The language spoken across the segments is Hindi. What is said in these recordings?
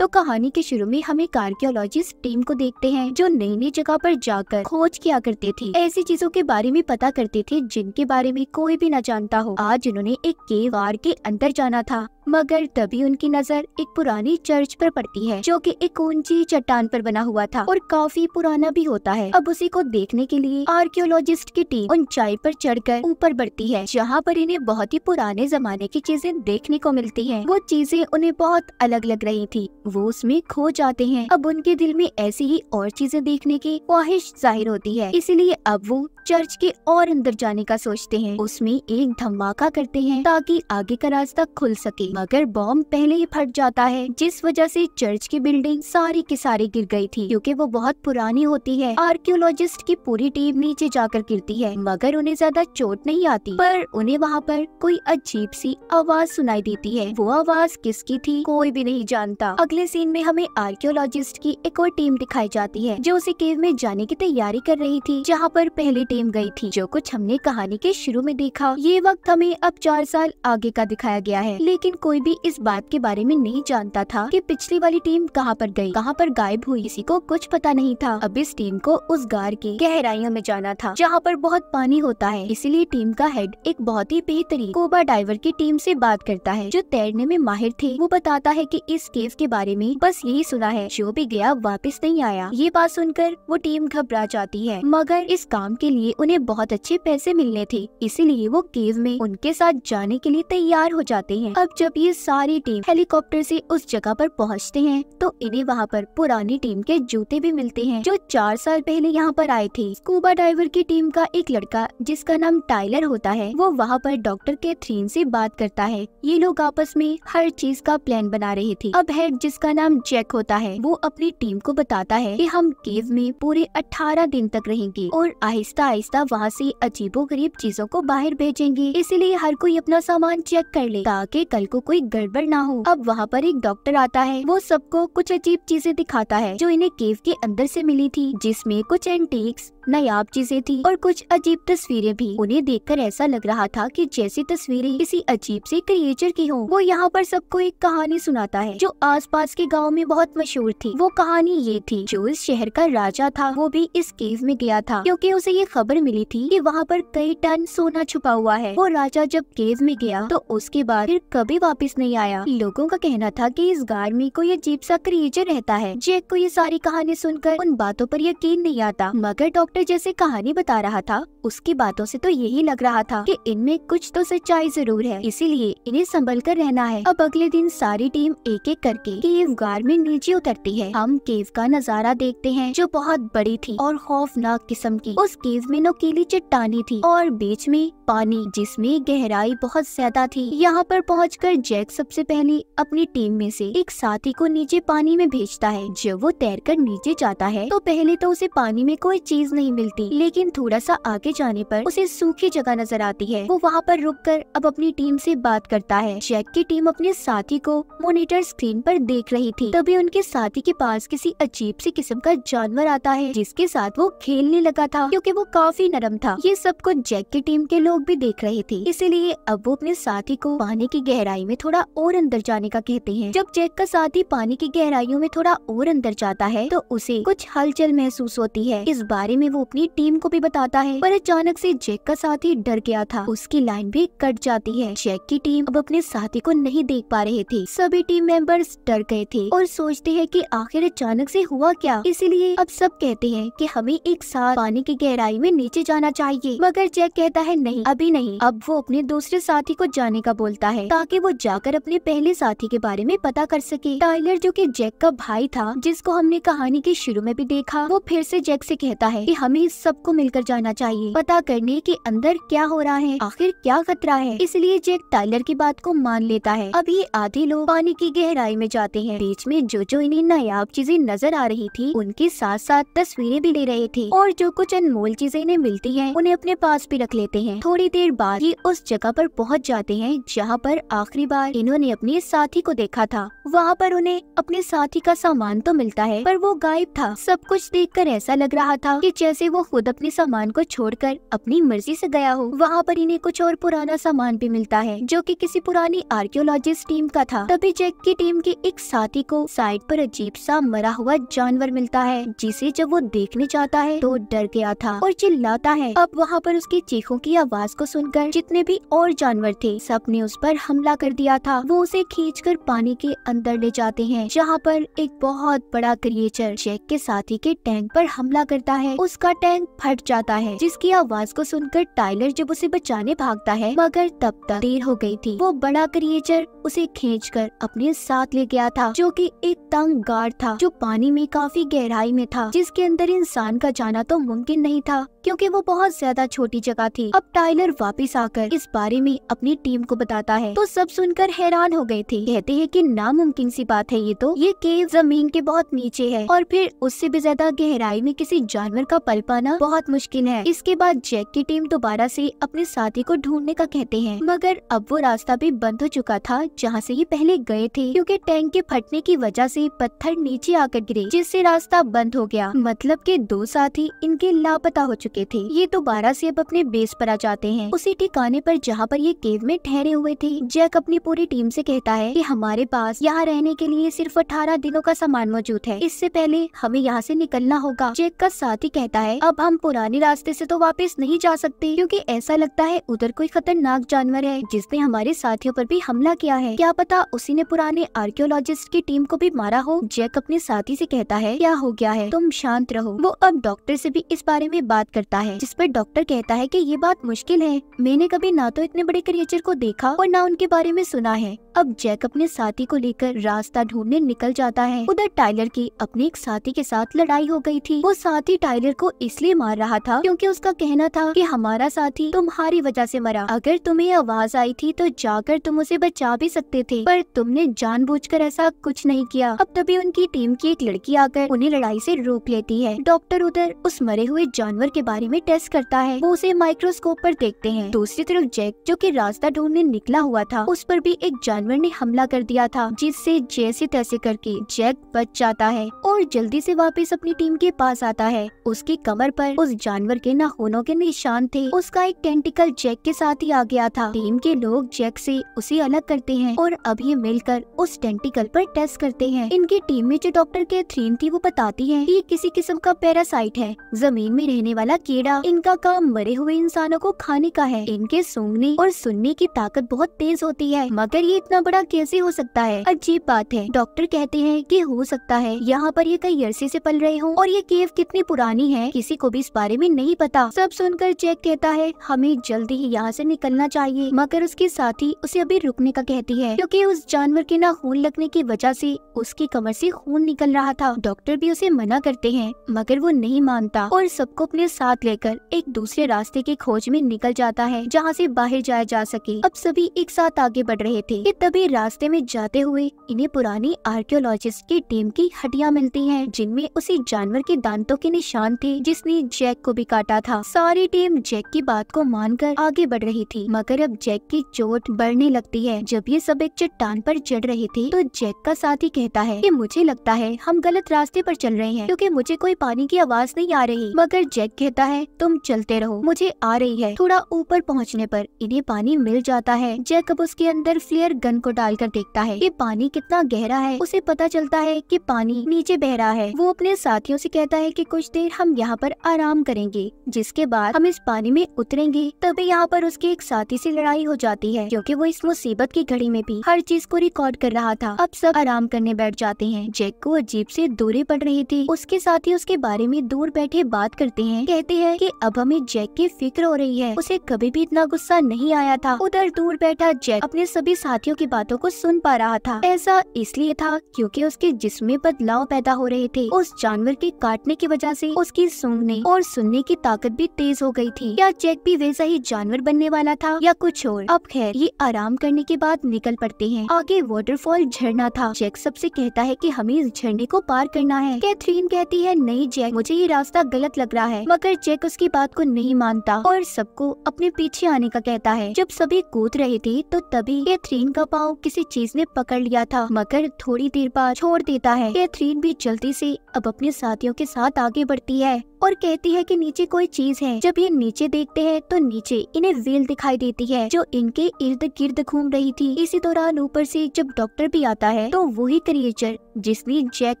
तो कहानी के शुरू में हमें कार्कियोलॉजिस्ट टीम को देखते हैं जो नई नई जगह पर जाकर खोज किया करते थे ऐसी चीजों के बारे में पता करते थे जिनके बारे में कोई भी न जानता हो आज उन्होंने एक केव आर के अंदर जाना था मगर तभी उनकी नजर एक पुरानी चर्च पर पड़ती है जो कि एक ऊंची चट्टान पर बना हुआ था और काफी पुराना भी होता है अब उसी को देखने के लिए आर्कियोलॉजिस्ट की टीम ऊंचाई पर चढ़कर ऊपर बढ़ती है जहाँ पर इन्हें बहुत ही पुराने जमाने की चीजें देखने को मिलती है वो चीजें उन्हें बहुत अलग लग रही थी वो उसमें खो जाते हैं अब उनके दिल में ऐसी ही और चीजें देखने की ख्वाहिश जाहिर होती है इसीलिए अब वो चर्च के और अंदर जाने का सोचते हैं उसमें एक धमाका करते हैं ताकि आगे का रास्ता खुल सके मगर बॉम्ब पहले ही फट जाता है जिस वजह से चर्च की बिल्डिंग सारी की सारी गिर गई थी क्योंकि वो बहुत पुरानी होती है आर्कियोलॉजिस्ट की पूरी टीम नीचे जाकर गिरती है मगर उन्हें ज्यादा चोट नहीं आती पर उन्हें वहाँ पर कोई अजीब सी आवाज सुनाई देती है वो आवाज किसकी थी कोई भी नहीं जानता अगले अगले सीन में हमें आर्कियोलॉजिस्ट की एक और टीम दिखाई जाती है जो उसी केव में जाने की तैयारी कर रही थी जहाँ पर पहली टीम गई थी जो कुछ हमने कहानी के शुरू में देखा ये वक्त हमें अब चार साल आगे का दिखाया गया है लेकिन कोई भी इस बात के बारे में नहीं जानता था की पिछली वाली टीम कहाँ पर गयी कहाँ पर गायब हुई किसी को कुछ पता नहीं था अब इस टीम को उस गार की गहराइयों में जाना था जहाँ पर बहुत पानी होता है इसीलिए टीम का हेड एक बहुत ही बेहतरीन कोबा डाइवर की टीम से बात करता है जो तैरने में माहिर थे वो बताता है कि इस केव के बारे बारे में बस यही सुना है जो भी गया वापस नहीं आया ये बात सुनकर वो टीम घबरा जाती है मगर इस काम के लिए उन्हें बहुत अच्छे पैसे मिलने थे इसीलिए वो केव में उनके साथ जाने के लिए तैयार हो जाते हैं अब जब ये सारी टीम हेलीकॉप्टर से उस जगह पर पहुंचते हैं तो इन्हें वहाँ पर पुरानी टीम के जूते भी मिलते हैं जो चार साल पहले यहाँ पर आए थे स्कूबा ड्राइवर की टीम का एक लड़का जिसका नाम टाइलर होता है वो वहाँ पर डॉक्टर कैथरीन से बात करता है ये लोग आपस में हर चीज का प्लान बना रहे थे अब हेड जिस जिसका नाम जैक होता है वो अपनी टीम को बताता है कि हम केव में पूरे 18 दिन तक रहेंगे और आहिस्ता आहिस्ता वहाँ से अजीबो गरीब चीजों को बाहर भेजेंगे इसीलिए हर कोई अपना सामान चेक कर ले ताकि कल को कोई गड़बड़ ना हो अब वहाँ पर एक डॉक्टर आता है वो सबको कुछ अजीब चीजें दिखाता है जो इन्हें केव के अंदर से मिली थी जिसमे कुछ एंटीक्स नायाब चीजें थी और कुछ अजीब तस्वीरें भी उन्हें देखकर ऐसा लग रहा था कि जैसी तस्वीरें किसी अजीब से क्रिएचर की हो वो यहाँ पर सबको एक कहानी सुनाता है जो आसपास पास के गाँव में बहुत मशहूर थी वो कहानी ये थी जो इस शहर का राजा था वो भी इस केव में गया था क्योंकि उसे ये खबर मिली थी कि वहाँ पर कई टन सोना छुपा हुआ है वो राजा जब केव में गया तो उसके बाद फिर कभी वापस नहीं आया लोगों का कहना था कि इस गार्मी को ये जीप सा क्रिएचर रहता है जैक को ये सारी कहानी सुनकर उन बातों पर यकीन नहीं आता मगर डॉक्टर जैसे कहानी बता रहा था उसकी बातों से तो यही लग रहा था कि इनमें कुछ तो सच्चाई जरूर है इसीलिए इन्हें संभल कर रहना है अब अगले दिन सारी टीम एक एक करके केव गार में नीचे उतरती है हम केव का नजारा देखते हैं जो बहुत बड़ी थी और खौफनाक किस्म की उस केव में नुकीली चट्टानी थी और बीच में पानी जिसमें गहराई बहुत ज्यादा थी यहाँ पर कर जैक सबसे पहले अपनी टीम में से एक साथी को नीचे पानी में भेजता है जब वो तैर कर नीचे जाता है तो पहले तो उसे पानी में कोई चीज नहीं मिलती लेकिन थोड़ा सा आगे जाने पर उसे सूखी जगह नजर आती है वो वहाँ पर रुककर अब अपनी टीम से बात करता है जैक की टीम अपने साथी को मोनिटर स्क्रीन पर देख देख रही थी तभी उनके साथी के पास किसी अजीब सी किस्म का जानवर आता है जिसके साथ वो खेलने लगा था क्योंकि वो काफी नरम था ये सब कुछ जैक की टीम के लोग भी देख रहे थे इसीलिए अब वो अपने साथी को पानी की गहराई में थोड़ा और अंदर जाने का कहते हैं जब जैक का साथी पानी की गहराइयों में थोड़ा और अंदर जाता है तो उसे कुछ हलचल महसूस होती है इस बारे में वो अपनी टीम को भी बताता है पर अचानक से जैक का साथी डर गया था उसकी लाइन भी कट जाती है जैक की टीम अब अपने साथी को नहीं देख पा रहे थे सभी टीम मेंबर्स डर गए थे और सोचते हैं कि आखिर अचानक से हुआ क्या इसीलिए अब सब कहते हैं कि हमें एक साथ पानी की गहराई में नीचे जाना चाहिए मगर जैक कहता है नहीं अभी नहीं अब वो अपने दूसरे साथी को जाने का बोलता है ताकि वो जाकर अपने पहले साथी के बारे में पता कर सके टाइलर जो की जैक का भाई था जिसको हमने कहानी के शुरू में भी देखा वो फिर से जैक से कहता है कि हमें सबको मिलकर जाना चाहिए पता करने के अंदर क्या हो रहा है आखिर क्या खतरा है इसलिए जैक टाइलर की बात को मान लेता है अब ये आधे लोग पानी की गहराई में जाते करते हैं बीच में जो जो इन्हें नायाब चीजें नजर आ रही थी उनके साथ साथ तस्वीरें भी ले रहे थे और जो कुछ अनमोल चीजें इन्हें मिलती हैं उन्हें अपने पास भी रख लेते हैं थोड़ी देर बाद ही उस जगह पर पहुंच जाते हैं जहाँ पर आखिरी बार इन्होंने अपने साथी को देखा था वहाँ पर उन्हें अपने साथी का सामान तो मिलता है पर वो गायब था सब कुछ कर ऐसा लग रहा था की जैसे वो खुद अपने सामान को कर अपनी मर्जी से गया हो वहाँ पर इन्हें कुछ और पुराना सामान भी मिलता है जो की किसी पुरानी आर्कियोलॉजिस्ट टीम का था तभी जैक की टीम की एक साथी को साइड पर अजीब सा मरा हुआ जानवर मिलता है जिसे जब वो देखने जाता है तो डर गया था और चिल्लाता है अब वहाँ पर उसकी चीखों की आवाज को सुनकर जितने भी और जानवर थे सब ने उस पर हमला कर दिया था वो उसे कर पानी के अंदर ले जाते हैं जहाँ पर एक बहुत बड़ा क्रिएचर जैक के साथी के टैंक पर हमला करता है उसका टैंक फट जाता है जिसकी आवाज को सुनकर टाइलर जब उसे बचाने भागता है मगर तब तक देर हो गई थी वो बड़ा क्रिएचर उसे खींचकर अपने साथ ले गया था था जो कि एक तंग गार्ड था जो पानी में काफी गहराई में था जिसके अंदर इंसान का जाना तो मुमकिन नहीं था क्योंकि वो बहुत ज्यादा छोटी जगह थी अब टाइलर वापस आकर इस बारे में अपनी टीम को बताता है तो सब सुनकर हैरान हो गए थे कहते हैं कि नामुमकिन सी बात है ये तो ये केव जमीन के बहुत नीचे है और फिर उससे भी ज्यादा गहराई में किसी जानवर का पल पाना बहुत मुश्किल है इसके बाद जैक की टीम दोबारा ऐसी अपने साथी को ढूंढने का कहते हैं मगर अब वो रास्ता भी बंद हो चुका था जहाँ ऐसी ये पहले गए थे क्यूँकी टैंक के फटने की वजह से पत्थर नीचे आकर गिरे जिससे रास्ता बंद हो गया मतलब के दो साथी इनके लापता हो चुके थे ये दोबारा से अब अपने बेस पर आ जाते हैं उसी ठिकाने पर जहाँ पर ये केव में ठहरे हुए थे जैक अपनी पूरी टीम से कहता है कि हमारे पास यहाँ रहने के लिए सिर्फ अठारह दिनों का सामान मौजूद है इससे पहले हमें यहाँ से निकलना होगा जैक का साथी कहता है अब हम पुराने रास्ते से तो वापस नहीं जा सकते क्योंकि ऐसा लगता है उधर कोई खतरनाक जानवर है जिसने हमारे साथियों पर भी हमला किया है क्या पता उसी ने पुराने आर्कियोलॉजिस्ट टेररिस्ट की टीम को भी मारा हो जैक अपने साथी से कहता है क्या हो गया है तुम शांत रहो वो अब डॉक्टर से भी इस बारे में बात करता है जिस पर डॉक्टर कहता है कि ये बात मुश्किल है मैंने कभी ना तो इतने बड़े क्रिएचर को देखा और ना उनके बारे में सुना है अब जैक अपने साथी को लेकर रास्ता ढूंढने निकल जाता है उधर टाइलर की अपने एक साथी के साथ लड़ाई हो गई थी वो साथी टाइलर को इसलिए मार रहा था क्योंकि उसका कहना था कि हमारा साथी तुम्हारी वजह से मरा अगर तुम्हें आवाज आई थी तो जाकर तुम उसे बचा भी सकते थे पर तुमने जानबूझकर ऐसा तक कुछ नहीं किया अब तभी उनकी टीम की एक लड़की आकर उन्हें लड़ाई से रोक लेती है डॉक्टर उधर उस मरे हुए जानवर के बारे में टेस्ट करता है वो उसे माइक्रोस्कोप पर देखते हैं दूसरी तरफ जैक जो कि रास्ता ढूंढने निकला हुआ था उस पर भी एक जानवर ने हमला कर दिया था जिससे जैसे तैसे करके जैक बच जाता है और जल्दी से वापस अपनी टीम के पास आता है उसकी कमर पर उस जानवर के नाखूनों के निशान थे उसका एक टेंटिकल जैक के साथ ही आ गया था टीम के लोग जैक से उसे अलग करते हैं और अभी मिलकर उस टेंटिकल पर पर टेस्ट करते हैं इनकी टीम में जो डॉक्टर कैथरीन थी वो बताती है की किसी किस्म का पैरासाइट है जमीन में रहने वाला कीड़ा इनका काम मरे हुए इंसानों को खाने का है इनके सूंघने और सुनने की ताकत बहुत तेज होती है मगर ये इतना बड़ा कैसे हो सकता है अजीब बात है डॉक्टर कहते हैं कि हो सकता है यहाँ पर ये कई अरसे से पल रहे हो और ये केव कितनी पुरानी है किसी को भी इस बारे में नहीं पता सब सुनकर जैक कहता है हमें जल्दी ही यहाँ से निकलना चाहिए मगर उसके साथी उसे अभी रुकने का कहती है क्योंकि उस जानवर के ना खून लगने के की वजह से उसकी कमर से खून निकल रहा था डॉक्टर भी उसे मना करते हैं मगर वो नहीं मानता और सबको अपने साथ लेकर एक दूसरे रास्ते की खोज में निकल जाता है जहाँ से बाहर जाया जा सके अब सभी एक साथ आगे बढ़ रहे थे कि तभी रास्ते में जाते हुए इन्हें पुरानी आर्कियोलॉजिस्ट की टीम की हड्डियाँ मिलती है जिनमें उसी जानवर के दांतों के निशान थे जिसने जैक को भी काटा था सारी टीम जैक की बात को मानकर आगे बढ़ रही थी मगर अब जैक की चोट बढ़ने लगती है जब ये सब एक चट्टान पर चढ़ रहे थे तो जैक जैक का साथी कहता है कि मुझे लगता है हम गलत रास्ते पर चल रहे हैं क्योंकि मुझे कोई पानी की आवाज नहीं आ रही मगर जैक कहता है तुम चलते रहो मुझे आ रही है थोड़ा ऊपर पहुँचने आरोप इन्हें पानी मिल जाता है जैक अब उसके अंदर फ्लेयर गन को कर देखता है की पानी कितना गहरा है उसे पता चलता है कि पानी नीचे बह रहा है वो अपने साथियों से कहता है कि कुछ देर हम यहाँ पर आराम करेंगे जिसके बाद हम इस पानी में उतरेंगे तभी यहाँ पर उसके एक साथी से लड़ाई हो जाती है क्योंकि वो इस मुसीबत की घड़ी में भी हर चीज को रिकॉर्ड कर रहा था अब सब आराम करने बैठ जाते हैं जैक को अजीब से दूरी पड़ रही थी उसके साथ ही उसके बारे में दूर बैठे बात करते हैं कहते हैं कि अब हमें जैक की फिक्र हो रही है उसे कभी भी इतना गुस्सा नहीं आया था उधर दूर बैठा जैक अपने सभी साथियों की बातों को सुन पा रहा था ऐसा इसलिए था क्यूँकी उसके जिसम में बदलाव पैदा हो रहे थे उस जानवर के काटने की वजह से उसकी सूंघने और सुनने की ताकत भी तेज हो गयी थी क्या जैक भी वैसा ही जानवर बनने वाला था या कुछ और अब खैर ये आराम करने के बाद निकल पड़ते हैं आगे वाटरफॉल झरना था जैक सबसे कहता है कि हमें इस झरने को पार करना है कैथरीन कहती है नहीं जैक मुझे ये रास्ता गलत लग रहा है मगर जैक उसकी बात को नहीं मानता और सबको अपने पीछे आने का कहता है जब सभी कूद रहे थे तो तभी कैथरीन का पाँव किसी चीज ने पकड़ लिया था मगर थोड़ी देर बाद छोड़ देता है कैथरीन भी जल्दी से अब अपने साथियों के साथ आगे बढ़ती है और कहती है कि नीचे कोई चीज है जब ये नीचे देखते हैं तो नीचे इन्हें व्हील दिखाई देती है जो इनके इर्द गिर्द घूम रही थी इसी दौरान ऊपर से जब डॉक्टर भी आता है तो वही क्रिएचर जिसने जैक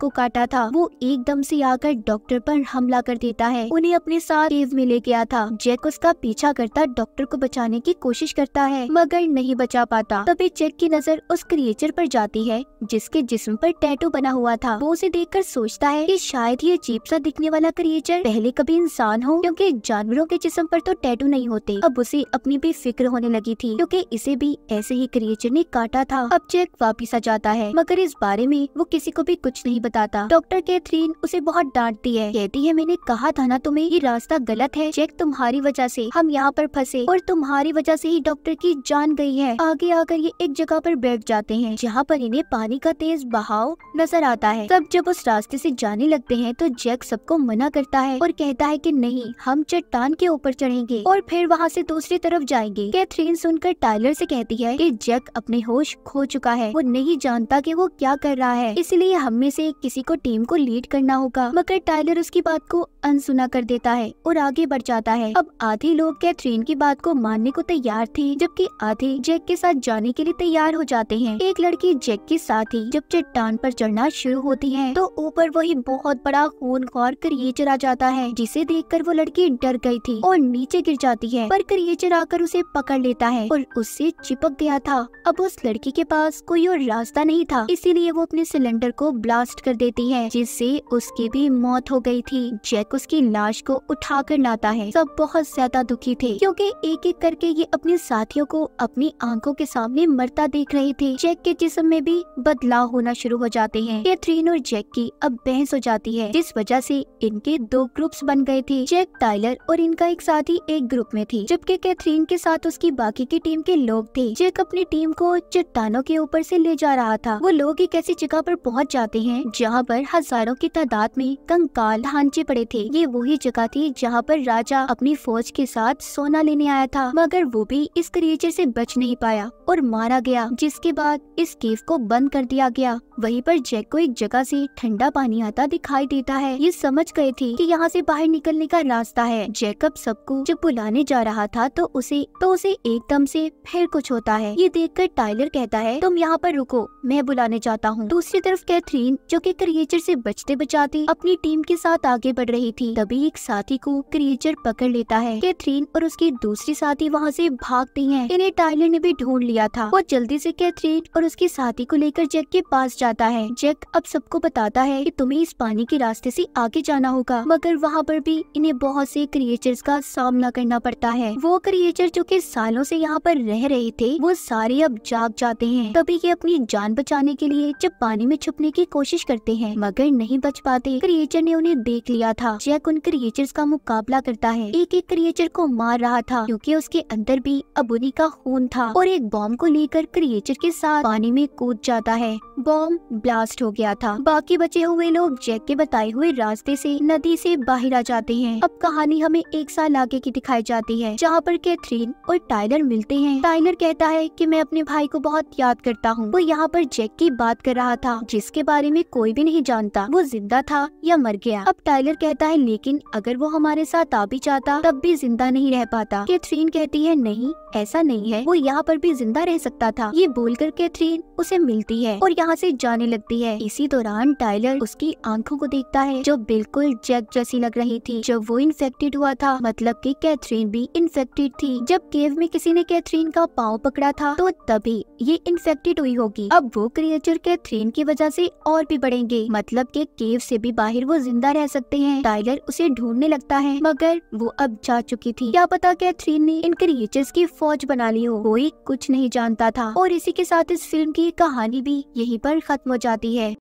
को काटा था वो एकदम से आकर डॉक्टर पर हमला कर देता है उन्हें अपने साथ केव में ले गया था जैक उसका पीछा करता डॉक्टर को बचाने की कोशिश करता है मगर नहीं बचा पाता तभी जैक की नजर उस क्रिएचर पर जाती है जिसके जिस्म पर टैटू बना हुआ था वो उसे देखकर सोचता है कि शायद ये अजीब सा दिखने वाला क्रिएचर पहले कभी इंसान हो क्योंकि जानवरों के जिसम पर तो टैटू नहीं होते अब उसे अपनी भी फिक्र होने लगी थी क्योंकि इसे भी ऐसे ही क्रिएचर ने काटा था अब जैक वापिस आ जाता है मगर इस बारे में वो किसी को भी कुछ नहीं बताता डॉक्टर कैथरीन उसे बहुत डांटती है कहती है मैंने कहा था ना तुम्हें ये रास्ता गलत है जैक तुम्हारी वजह से हम यहाँ पर फंसे और तुम्हारी वजह से ही डॉक्टर की जान गई है आगे आकर ये एक जगह पर बैठ जाते हैं जहाँ पर इन्हें पानी का तेज बहाव नजर आता है तब जब उस रास्ते से जाने लगते हैं तो जैक सबको मना करता है है और कहता है कि नहीं हम चट्टान के ऊपर चढ़ेंगे और फिर वहाँ से दूसरी तरफ जाएंगे कैथरीन सुनकर टाइलर से कहती है कि जैक अपने होश खो चुका है वो नहीं जानता कि वो क्या कर रहा है इसलिए हम में से किसी को टीम को लीड करना होगा मगर टाइलर उसकी बात को अनसुना कर देता है और आगे बढ़ जाता है अब आधे लोग कैथरीन की बात को मानने को तैयार थे जबकि आधे जैक के साथ जाने के लिए तैयार हो जाते हैं एक लड़की जैक के साथ ही जब चट्टान पर चढ़ना शुरू होती है तो ऊपर वही बहुत बड़ा खून खोर कर ये चला जाता होता है जिसे देखकर वो लड़की डर गई थी और नीचे गिर जाती है पर क्रिएचर आकर उसे पकड़ लेता है और उससे चिपक गया था अब उस लड़की के पास कोई और रास्ता नहीं था इसीलिए वो अपने सिलेंडर को ब्लास्ट कर देती है जिससे उसकी भी मौत हो गई थी जैक उसकी लाश को उठा कर लाता है सब बहुत ज्यादा दुखी थे क्योंकि एक एक करके ये अपने साथियों को अपनी आंखों के सामने मरता देख रहे थे जैक के जिसम में भी बदलाव होना शुरू हो जाते हैं कैथरीन और जैक की अब बहस हो जाती है जिस वजह से इनके दो ग्रुप्स बन गए थे जैक टाइलर और इनका एक साथी एक ग्रुप में थी जबकि कैथरीन के साथ उसकी बाकी की टीम के लोग थे जैक अपनी टीम को चट्टानों के ऊपर से ले जा रहा था वो लोग एक ऐसी जगह पर पहुंच जाते हैं जहाँ पर हजारों की तादाद में कंकाल ढांचे पड़े थे ये वही जगह थी जहाँ पर राजा अपनी फौज के साथ सोना लेने आया था मगर वो भी इस क्रिएचर से बच नहीं पाया और मारा गया जिसके बाद इस केव को बंद कर दिया गया वहीं पर जैक को एक जगह से ठंडा पानी आता दिखाई देता है ये समझ गए थे कि यहाँ वहाँ से बाहर निकलने का रास्ता है जैकब सबको जब बुलाने जा रहा था तो उसे तो उसे एकदम से फिर कुछ होता है ये देखकर टाइलर कहता है तुम यहाँ पर रुको मैं बुलाने जाता हूँ दूसरी तरफ कैथरीन जो कि क्रिएचर से बचते बचाते अपनी टीम के साथ आगे बढ़ रही थी तभी एक साथी को क्रिएचर पकड़ लेता है कैथरीन और उसकी दूसरी साथी वहाँ से भागती है इन्हें टाइलर ने भी ढूंढ लिया था वो जल्दी से कैथरीन और उसके साथी को लेकर जैक के पास जाता है जैक अब सबको बताता है की तुम्हें इस पानी के रास्ते से आगे जाना होगा मगर पर वहाँ पर भी इन्हें बहुत से क्रिएचर्स का सामना करना पड़ता है वो क्रिएचर जो कि सालों से यहाँ पर रह रहे थे वो सारे अब जाग जाते हैं तभी ये अपनी जान बचाने के लिए जब पानी में छुपने की कोशिश करते हैं मगर नहीं बच पाते क्रिएचर ने उन्हें देख लिया था जैक उन क्रिएचर का मुकाबला करता है एक एक क्रिएचर को मार रहा था क्योंकि उसके अंदर भी अब उन्हीं का खून था और एक बॉम्ब को लेकर क्रिएचर के साथ पानी में कूद जाता है बॉम्ब ब्लास्ट हो गया था बाकी बचे हुए लोग जैक के बताए हुए रास्ते से नदी से बाहर आ जाते हैं अब कहानी हमें एक साल आगे की दिखाई जाती है जहाँ पर कैथरीन और टाइलर मिलते हैं टाइलर कहता है कि मैं अपने भाई को बहुत याद करता हूँ वो यहाँ पर जैक की बात कर रहा था जिसके बारे में कोई भी नहीं जानता वो जिंदा था या मर गया अब टाइलर कहता है लेकिन अगर वो हमारे साथ आ भी जाता तब भी जिंदा नहीं रह पाता कैथरीन कहती है नहीं ऐसा नहीं है वो यहाँ पर भी जिंदा रह सकता था ये बोलकर कैथरीन उसे मिलती है और यहाँ से जाने लगती है इसी दौरान टाइलर उसकी आंखों को देखता है जो बिल्कुल जैक जैसे जैसी लग रही थी जब वो इन्फेक्टेड हुआ था मतलब कि कैथरीन भी इन्फेक्टेड थी जब केव में किसी ने कैथरीन का पाँव पकड़ा था तो तभी ये इन्फेक्टेड हुई होगी अब वो क्रिएचर कैथरीन की वजह से और भी बढ़ेंगे मतलब के केव से भी बाहर वो जिंदा रह सकते हैं टाइगर उसे ढूंढने लगता है मगर वो अब जा चुकी थी क्या पता कैथरीन ने इन क्रिएचर्स की फौज बना ली हो कोई कुछ नहीं जानता था और इसी के साथ इस फिल्म की कहानी भी यहीं पर खत्म हो जाती है